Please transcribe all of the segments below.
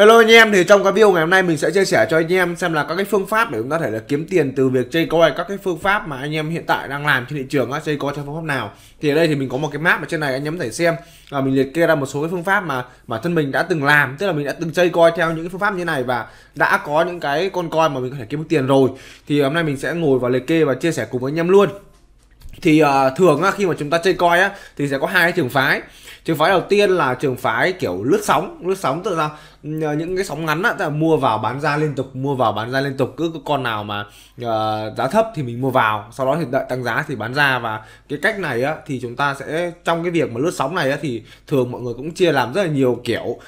Hello anh em thì trong cái video ngày hôm nay mình sẽ chia sẻ cho anh em xem là các cái phương pháp để chúng ta thể là kiếm tiền từ việc chơi coin các cái phương pháp mà anh em hiện tại đang làm trên thị trường á chơi coin theo phương pháp nào thì ở đây thì mình có một cái map ở trên này anh em có thể xem là mình liệt kê ra một số cái phương pháp mà bản thân mình đã từng làm tức là mình đã từng chơi coin theo những cái phương pháp như này và đã có những cái con coin mà mình có thể kiếm được tiền rồi thì hôm nay mình sẽ ngồi vào liệt kê và chia sẻ cùng với anh em luôn thì uh, thường uh, khi mà chúng ta chơi coi á thì sẽ có hai trường phái trường phái đầu tiên là trường phái kiểu lướt sóng lướt sóng tức là ờ, những cái sóng ngắn á tức là mua vào bán ra liên tục mua vào bán ra liên tục cứ con nào mà uh, giá thấp thì mình mua vào sau đó thì đợi tăng giá thì bán ra và cái cách này á thì chúng ta sẽ trong cái việc mà lướt sóng này á thì thường mọi người cũng chia làm rất là nhiều kiểu uh,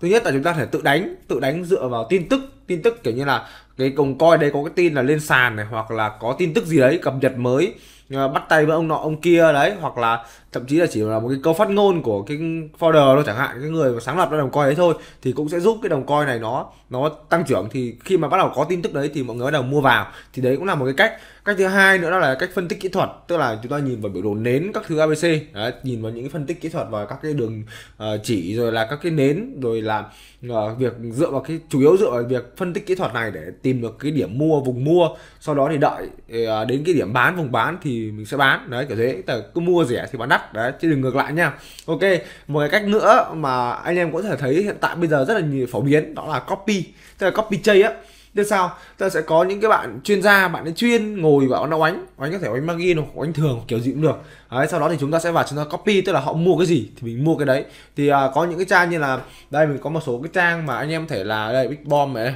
thứ nhất là chúng ta thể tự đánh tự đánh dựa vào tin tức tin tức kiểu như là cái cổng coi đây có cái tin là lên sàn này hoặc là có tin tức gì đấy cập nhật mới bắt tay với ông nọ ông kia đấy hoặc là thậm chí là chỉ là một cái câu phát ngôn của cái founder thôi chẳng hạn cái người mà sáng lập ra đồng coin ấy thôi thì cũng sẽ giúp cái đồng coin này nó nó tăng trưởng thì khi mà bắt đầu có tin tức đấy thì mọi người bắt đầu mua vào thì đấy cũng là một cái cách cách thứ hai nữa đó là cách phân tích kỹ thuật tức là chúng ta nhìn vào biểu đồ nến các thứ abc đấy, nhìn vào những phân tích kỹ thuật và các cái đường uh, chỉ rồi là các cái nến rồi là uh, việc dựa vào cái chủ yếu dựa vào việc phân tích kỹ thuật này để tìm được cái điểm mua vùng mua sau đó thì đợi uh, đến cái điểm bán vùng bán thì mình sẽ bán đấy kiểu thế tờ cứ mua rẻ thì bán đắt đấy chứ đừng ngược lại nha ok một cái cách nữa mà anh em có thể thấy hiện tại bây giờ rất là nhiều phổ biến đó là copy tức là copy chơi á tức sao ta sẽ có những cái bạn chuyên gia bạn ấy chuyên ngồi vào nó oánh oánh có thể oánh margin hoặc oánh thường kiểu gì cũng được đấy, sau đó thì chúng ta sẽ vào chúng ta copy tức là họ mua cái gì thì mình mua cái đấy thì à, có những cái trang như là đây mình có một số cái trang mà anh em thể là đây big bomb này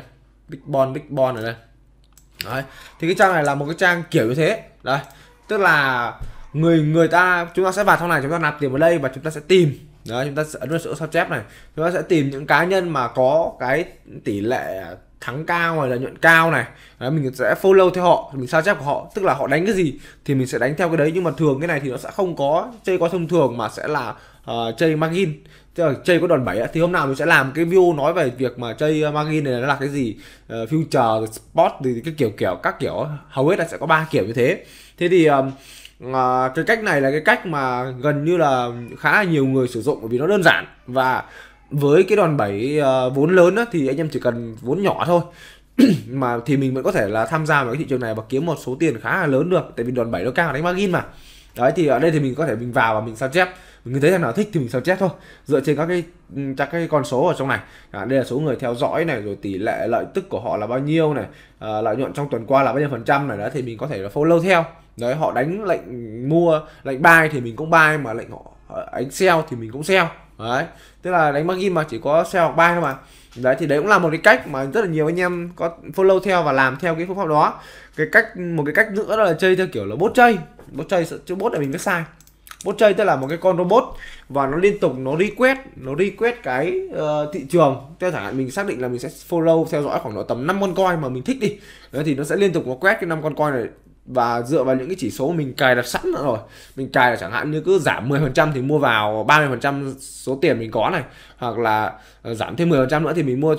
big bomb big bomb này đây đấy. thì cái trang này là một cái trang kiểu như thế đây tức là người người ta chúng ta sẽ vào trong này chúng ta nạp tiền vào đây và chúng ta sẽ tìm đó chúng ta sẽ ấn vào sao chép này chúng ta sẽ tìm những cá nhân mà có cái tỷ lệ thắng cao hoặc là nhuận cao này đấy, mình sẽ follow theo họ mình sao chép của họ tức là họ đánh cái gì thì mình sẽ đánh theo cái đấy nhưng mà thường cái này thì nó sẽ không có chơi có thông thường mà sẽ là uh, ờ, chơi margin tức là chơi có đòn bẩy thì hôm nào mình sẽ làm cái video nói về việc mà chơi ờ, margin này nó là cái gì uh, future spot thì cái kiểu kiểu các kiểu hầu hết là sẽ có ba kiểu như thế thế thì um, uh, cái cách này là cái cách mà gần như là khá là nhiều người sử dụng bởi vì nó đơn giản và với cái đòn bẩy uh, vốn lớn á, thì anh em chỉ cần vốn nhỏ thôi mà thì mình vẫn có thể là tham gia vào cái thị trường này và kiếm một số tiền khá là lớn được tại vì đòn bẩy nó cao đánh margin mà đấy thì ở đây thì mình có thể mình vào và mình sao chép người thấy thằng nào thích thì mình sao chép thôi dựa trên các cái ừ, các cái con số ở trong này à, đây là số người theo dõi này rồi tỷ lệ lợi tức của họ là bao nhiêu này à, lợi nhuận trong tuần qua là bao nhiêu phần trăm này đó thì mình có thể là follow theo đấy họ đánh lệnh mua lệnh buy thì mình cũng buy mà lệnh họ đánh sell thì mình cũng sell đấy tức là đánh margin mà chỉ có sell hoặc buy thôi mà đấy thì đấy cũng là một cái cách mà rất là nhiều anh em có follow theo và làm theo cái phương pháp đó cái cách một cái cách nữa đó là chơi theo kiểu là bốt chơi bốt chơi chữ bốt là mình biết sai bot chơi tức là một cái con robot và nó liên tục nó request nó request cái uh, thị trường theo chẳng hạn mình xác định là mình sẽ follow theo dõi khoảng độ tầm 5 con coin mà mình thích đi Đấy, thì nó sẽ liên tục nó quét cái năm con coin này và dựa vào những cái chỉ số mình cài đặt sẵn rồi mình cài là chẳng hạn như cứ giảm 10% thì mua vào 30% số tiền mình có này hoặc là ờ, giảm thêm 10% nữa thì mình mua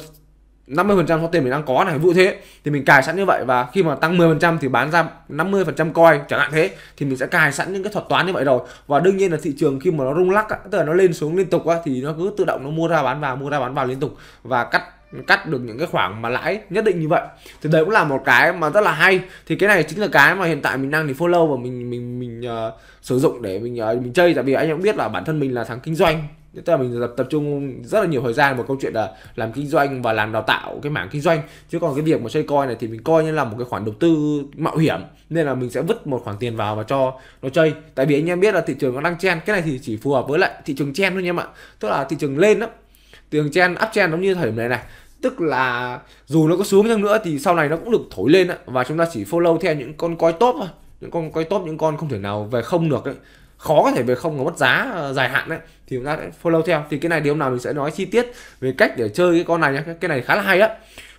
50% số tiền mình đang có này vụ thế thì mình cài sẵn như vậy và khi mà tăng 10% thì bán ra 50% coin chẳng hạn thế thì mình sẽ cài sẵn những cái thuật toán như vậy rồi và đương nhiên là thị trường khi mà nó rung lắc tức là nó lên xuống liên tục á, thì nó cứ tự động nó mua ra bán vào mua ra bán vào liên tục và cắt cắt được những cái khoảng mà lãi nhất định như vậy thì đấy cũng là một cái mà rất là hay thì cái này chính là cái mà hiện tại mình đang thì follow và mình mình mình uh, sử dụng để mình uh, mình chơi tại vì anh cũng biết là bản thân mình là thằng kinh doanh tức là mình tập tập trung rất là nhiều thời gian vào câu chuyện là làm kinh doanh và làm đào tạo cái mảng kinh doanh chứ còn cái việc mà chơi coin này thì mình coi như là một cái khoản đầu tư mạo hiểm nên là mình sẽ vứt một khoản tiền vào và cho nó chơi tại vì anh em biết là thị trường nó đang chen cái này thì chỉ phù hợp với lại thị trường chen thôi anh em ạ tức là thị trường lên đó thị trường chen up chen giống như thời điểm này này tức là dù nó có xuống chăng nữa thì sau này nó cũng được thổi lên đó. và chúng ta chỉ follow theo những con coi top thôi những con coi top những con không thể nào về không được ấy khó có thể về không có mất giá ờ, dài hạn đấy thì chúng ta sẽ follow theo thì cái này điều nào mình sẽ nói chi tiết về cách để chơi cái con này nhé cái này khá là hay á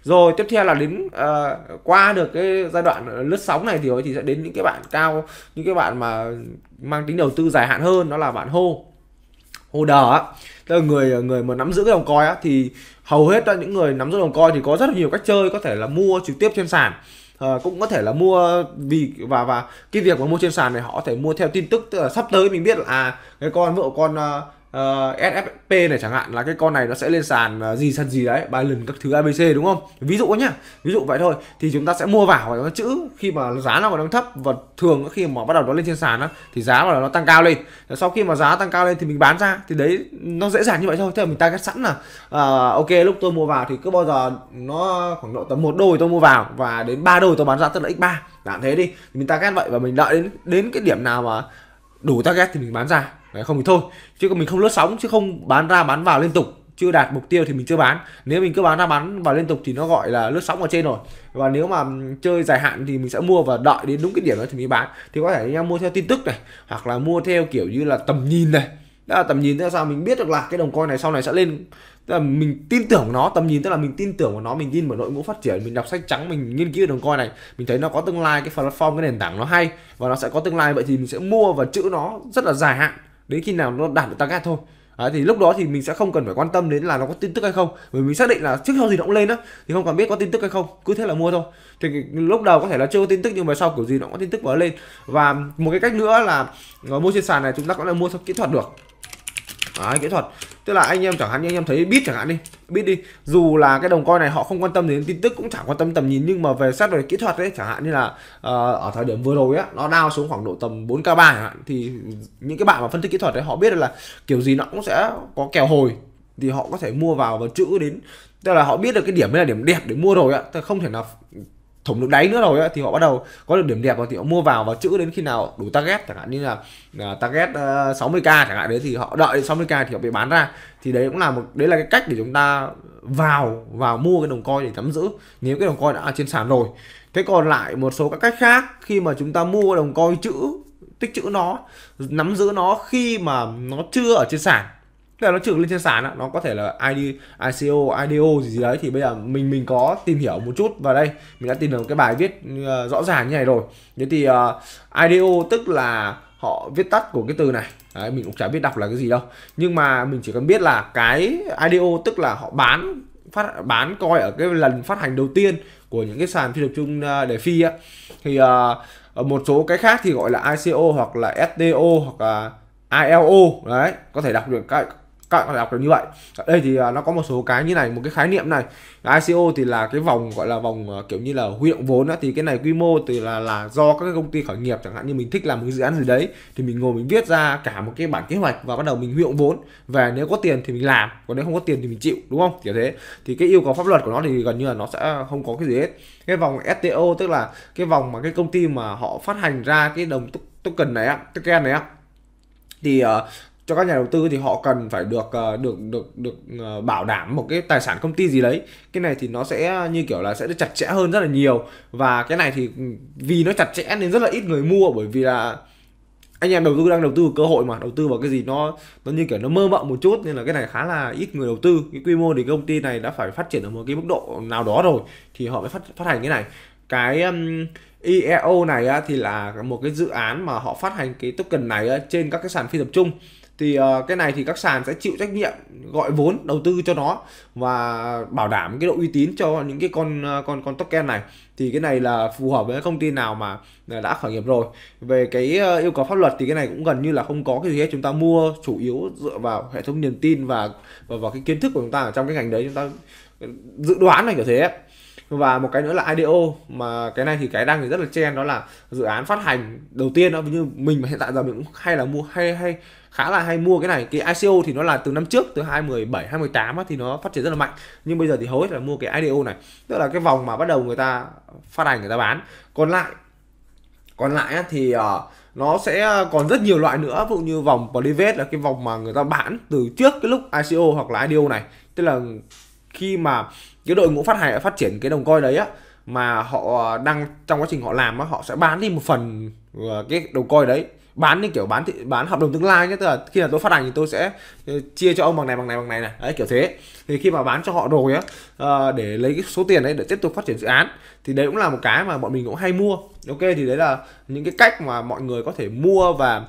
rồi tiếp theo là đến uh, qua được cái giai đoạn ờ, lướt sóng này thì thì sẽ đến những cái bạn cao những cái bạn mà mang tính đầu tư dài hạn hơn đó là bạn hô hô đờ á tức là người người mà nắm giữ cái đồng coi á thì hầu hết là những người nắm giữ đồng coi thì có rất là nhiều cách chơi có thể là mua trực tiếp trên sàn à, cũng có thể là mua vì và và cái việc mà mua trên sàn này họ có thể mua theo tin tức tức là sắp tới mình biết là à cái con vợ con ờ, uh, ờ, SFP này chẳng hạn là cái con này nó sẽ lên sàn uh, gì sân gì đấy bài lần các thứ ABC đúng không ví dụ nhá ví dụ vậy thôi thì chúng ta sẽ mua vào và nó chữ khi mà giá nó còn đang thấp và thường khi mà bắt đầu nó lên trên sàn á thì giá mà nó tăng cao lên sau khi mà giá tăng cao lên thì mình bán ra thì đấy nó dễ dàng như vậy thôi thế là mình target sẵn là uh, ok lúc tôi mua vào thì cứ bao giờ nó khoảng độ tầm một đô tôi mua vào và đến ba đô tôi bán ra tức là x 3 làm thế đi thì mình target vậy và mình đợi đến đến cái điểm nào mà đủ target thì mình bán ra đấy không thì thôi chứ còn mình không lướt sóng chứ không bán ra bán vào liên tục chưa đạt mục tiêu thì mình chưa bán nếu mình cứ bán ra bán vào liên tục thì nó gọi là lướt sóng ở trên rồi và nếu mà chơi dài hạn thì mình sẽ mua và đợi đến đúng cái điểm đó thì mình bán thì có thể anh em mua theo tin tức này hoặc là mua theo kiểu như là tầm nhìn này đó là tầm nhìn tức là sao mình biết được là cái đồng coin này sau này sẽ lên tức là mình tin tưởng nó tầm nhìn tức là mình tin tưởng vào nó mình tin vào đội ngũ phát triển mình đọc sách trắng mình nghiên cứu đồng coin này mình thấy nó có tương lai cái platform cái nền tảng nó hay và nó sẽ có tương lai vậy thì mình sẽ mua và chữ nó rất là dài hạn đến khi nào nó đạt được target thôi Đấy, thì lúc đó thì mình sẽ không cần phải quan tâm đến là nó có tin tức hay không bởi mình xác định là trước sau gì nó cũng lên đó thì không còn biết có tin tức hay không cứ thế là mua thôi thì lúc đầu có thể là chưa có tin tức nhưng mà sau kiểu gì nó có tin tức mở lên và một cái cách nữa là ờ, mua trên sàn này chúng ta có thể mua theo kỹ thuật được Đấy, kỹ thuật tức là anh em chẳng hạn như anh em thấy bit chẳng hạn đi biết đi dù là cái đồng coin này họ không quan tâm đến tin tức cũng chẳng quan tâm tầm nhìn nhưng mà về xét về kỹ thuật đấy chẳng hạn như là uh, ở thời điểm vừa rồi á nó đao xuống khoảng độ tầm 4 k ba thì những cái bạn mà phân tích kỹ thuật đấy họ biết là kiểu gì nó cũng sẽ có kèo hồi thì họ có thể mua vào và chữ đến tức là họ biết được cái điểm ấy là điểm đẹp để mua rồi ạ không thể nào thủng được đáy nữa rồi ấy, thì họ bắt đầu có được điểm đẹp rồi thì họ mua vào và chữ đến khi nào đủ target chẳng hạn như là à, target ờ, uh, 60k chẳng hạn đấy thì họ đợi 60k thì họ bị bán ra thì đấy cũng là một đấy là cái cách để chúng ta vào vào mua cái đồng coin để nắm giữ nếu cái đồng coin đã ở trên sàn rồi thế còn lại một số các cách khác khi mà chúng ta mua đồng coin chữ tích chữ nó nắm giữ nó khi mà nó chưa ở trên sàn là nó trừ lên trên sàn đó, nó có thể là ID, ICO, IDO gì, gì đấy thì bây giờ mình mình có tìm hiểu một chút vào đây mình đã tìm được cái bài viết uh, rõ ràng như này rồi thế thì uh, ờ, IDO tức là họ viết tắt của cái từ này đấy, mình cũng chả biết đọc là cái gì đâu nhưng mà mình chỉ cần biết là cái IDO tức là họ bán phát bán coi ở cái lần phát hành đầu tiên của những cái sàn phi tập trung ờ, để phi á thì uh, một số cái khác thì gọi là ICO hoặc là STO hoặc là ILO đấy có thể đọc được các các bạn đọc được như vậy ở dạ, đây thì à, nó có một số cái như này một cái khái niệm này ICO thì là cái vòng gọi là vòng à, kiểu như là huy động vốn đó, thì cái này quy mô thì là là do các công ty khởi nghiệp chẳng hạn như mình thích làm một cái dự án gì đấy thì mình ngồi mình viết ra cả một cái bản kế hoạch và bắt đầu mình huy động vốn và nếu có tiền thì mình làm còn nếu không có tiền thì mình chịu đúng không kiểu thế thì cái yêu cầu pháp luật của nó thì gần như là nó sẽ không có cái gì hết cái vòng STO tức là cái vòng mà cái công ty mà họ phát hành ra cái đồng token này token này thì à, cho các nhà đầu tư thì họ cần phải được ờ, được được được ờ, bảo đảm một cái tài sản công ty gì đấy cái này thì nó sẽ ờ, như kiểu là sẽ được chặt chẽ hơn rất là nhiều và cái này thì ừ, vì nó chặt chẽ nên rất là ít người mua bởi vì là anh em đầu tư đang đầu tư cơ hội mà đầu tư vào cái gì nó nó như kiểu nó mơ mộng một chút nên là cái này khá là ít người đầu tư cái quy mô thì cái công ty này đã phải phát triển ở một cái mức độ nào đó rồi thì họ mới phát phát hành cái này cái um, IEO e này á, thì là một cái dự án mà họ phát hành cái token này á, trên các cái sàn phi tập trung thì uh, cái này thì các sàn sẽ chịu trách nhiệm gọi vốn đầu tư cho nó và bảo đảm cái độ uy tín cho những cái con ờ, con con token này thì cái này là phù hợp với công ty nào mà ờ, đã khởi nghiệp rồi về cái yêu cầu pháp luật thì cái này cũng gần như là không có cái gì hết chúng ta mua chủ yếu dựa vào hệ thống niềm tin và và vào cái kiến thức của chúng ta ở trong cái ngành đấy chúng ta dự đoán này kiểu thế ấy và một cái nữa là IDO mà cái này thì cái đang thì rất là chen đó là dự án phát hành đầu tiên đó ví như mình mà hiện tại giờ mình cũng hay là mua hay hay khá là hay mua cái này cái ICO thì nó là từ năm trước từ 2017 2018 thì nó phát triển rất là mạnh nhưng bây giờ thì hầu hết là mua cái IDO này tức là cái vòng mà bắt đầu người ta phát hành người ta bán còn lại còn lại thì ờ, nó sẽ còn rất nhiều loại nữa ví dụ như vòng private là cái vòng mà người ta bán từ trước cái lúc ICO hoặc là IDO này tức là khi mà cái đội ngũ phát hành phát triển cái đồng coin đấy á mà họ đang trong quá trình họ làm á họ sẽ bán đi một phần ờ, cái đồng coin đấy bán như kiểu bán thì bán hợp đồng tương lai nhé tức là khi là tôi phát hành thì tôi sẽ ờ, chia cho ông bằng này bằng này bằng này này đấy kiểu thế thì khi mà bán cho họ rồi á ờ, để lấy cái số tiền đấy để tiếp tục phát triển dự án thì đấy cũng là một cái mà bọn mình cũng hay mua ok thì đấy là những cái cách mà mọi người có thể mua và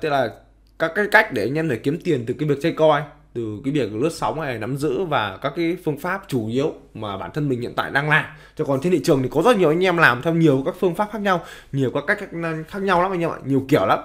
tức là các cái cách để anh em để kiếm tiền từ cái việc chơi coin từ cái việc lướt sóng này nắm giữ và các cái phương pháp chủ yếu mà bản thân mình hiện tại đang làm chứ còn trên thị trường thì có rất nhiều anh em làm theo nhiều các phương pháp khác nhau nhiều các cách khác nhau lắm anh em ạ nhiều kiểu lắm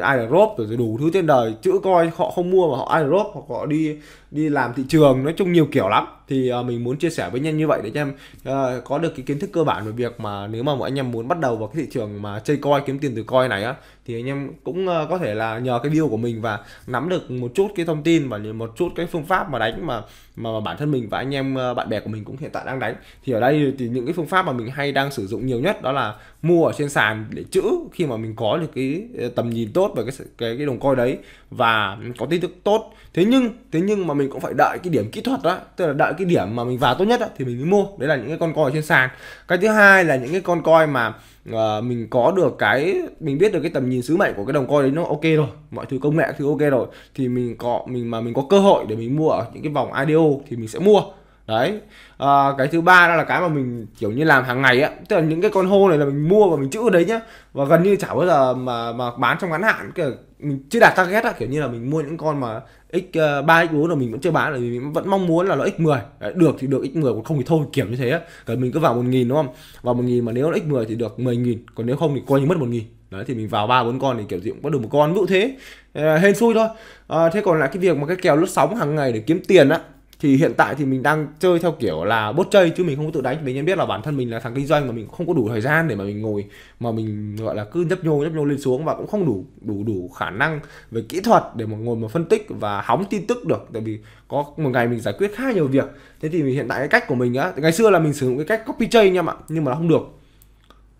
ai là rốp rồi đủ thứ trên đời chữ coi họ không mua mà họ ai là hoặc họ đi đi làm thị trường nói chung nhiều kiểu lắm thì uh, mình muốn chia sẻ với anh như vậy để cho em uh, có được cái kiến thức cơ bản về việc mà nếu mà mọi anh em muốn bắt đầu vào cái thị trường mà chơi coi kiếm tiền từ coi này á thì anh em cũng uh, có thể là nhờ cái view của mình và nắm được một chút cái thông tin và một chút cái phương pháp mà đánh mà mà, mà bản thân mình và anh em uh, bạn bè của mình cũng hiện tại đang đánh thì ở đây thì những cái phương pháp mà mình hay đang sử dụng nhiều nhất đó là mua ở trên sàn để chữ khi mà mình có được cái tầm nhìn tốt về cái cái cái đồng coi đấy và có tin tức tốt thế nhưng thế nhưng mà mình cũng phải đợi cái điểm kỹ thuật đó tức là đợi cái điểm mà mình vào tốt nhất đó, thì mình mới mua đấy là những cái con coi trên sàn cái thứ hai là những cái con coi mà uh, mình có được cái mình biết được cái tầm nhìn sứ mệnh của cái đồng coi đấy nó ok rồi mọi thứ công nghệ thì ok rồi thì mình có mình mà mình có cơ hội để mình mua ở những cái vòng IDO thì mình sẽ mua đấy à, cái thứ ba đó là cái mà mình kiểu như làm hàng ngày á tức là những cái con hô này là mình mua và mình chữ ở đấy nhá và gần như chả bao giờ mà mà bán trong ngắn hạn kiểu mình chưa đạt target á kiểu như là mình mua những con mà x 3 ờ, x 4 là mình vẫn chưa bán là mình vẫn mong muốn là nó x 10 đấy, được thì được x 10 còn không thì thôi kiểu như thế cái mình cứ vào một nghìn đúng không vào một nghìn mà nếu nó x 10 thì được 10 nghìn còn nếu không thì coi như mất một nghìn đấy thì mình vào ba bốn con thì kiểu gì cũng có được một con ví thế à, hên xui thôi à, thế còn lại cái việc mà cái kèo lướt sóng hàng ngày để kiếm tiền á thì hiện tại thì mình đang chơi theo kiểu là bốt chơi chứ mình không có tự đánh mình nhận biết là bản thân mình là thằng kinh doanh mà mình không có đủ thời gian để mà mình ngồi mà mình gọi là cứ nhấp nhô nhấp nhô lên xuống và cũng không đủ đủ đủ khả năng về kỹ thuật để mà ngồi mà phân tích và hóng tin tức được tại vì có một ngày mình giải quyết khá nhiều việc thế thì hiện tại cái cách của mình á ngày xưa là mình sử dụng cái cách copy chơi nha em nhưng mà nó không được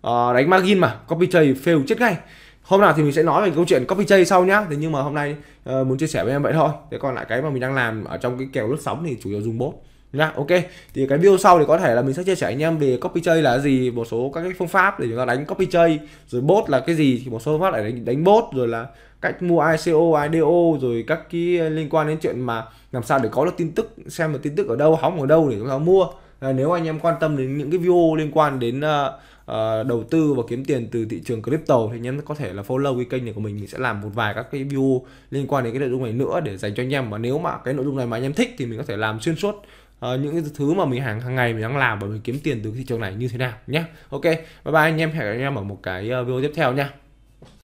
à, đánh margin mà copy chơi fail chết ngay hôm nào thì mình sẽ nói về câu chuyện copy chay sau nhá thế nhưng mà hôm nay uh, muốn chia sẻ với em vậy thôi thế còn lại cái mà mình đang làm ở trong cái kèo lướt sóng thì chủ yếu dùng bốt nha ok thì cái video sau thì có thể là mình sẽ chia sẻ anh em về copy chay là gì một số các cái phương pháp để chúng ta đánh copy chay rồi bốt là cái gì thì một số phương pháp để đánh, đánh bốt rồi là cách mua ICO, IDO rồi các cái liên quan đến chuyện mà làm sao để có được tin tức xem là tin tức ở đâu hóng ở đâu để chúng ta mua nếu anh em quan tâm đến những cái video liên quan đến uh, uh, đầu tư và kiếm tiền từ thị trường crypto thì anh em có thể là follow cái kênh này của mình mình sẽ làm một vài các cái video liên quan đến cái nội dung này nữa để dành cho anh em và nếu mà cái nội dung này mà anh em thích thì mình có thể làm xuyên suốt uh, những cái thứ mà mình hàng hàng ngày mình đang làm và mình kiếm tiền từ thị trường này như thế nào nhé ok bye bye anh em hẹn gặp anh em ở một cái video tiếp theo nha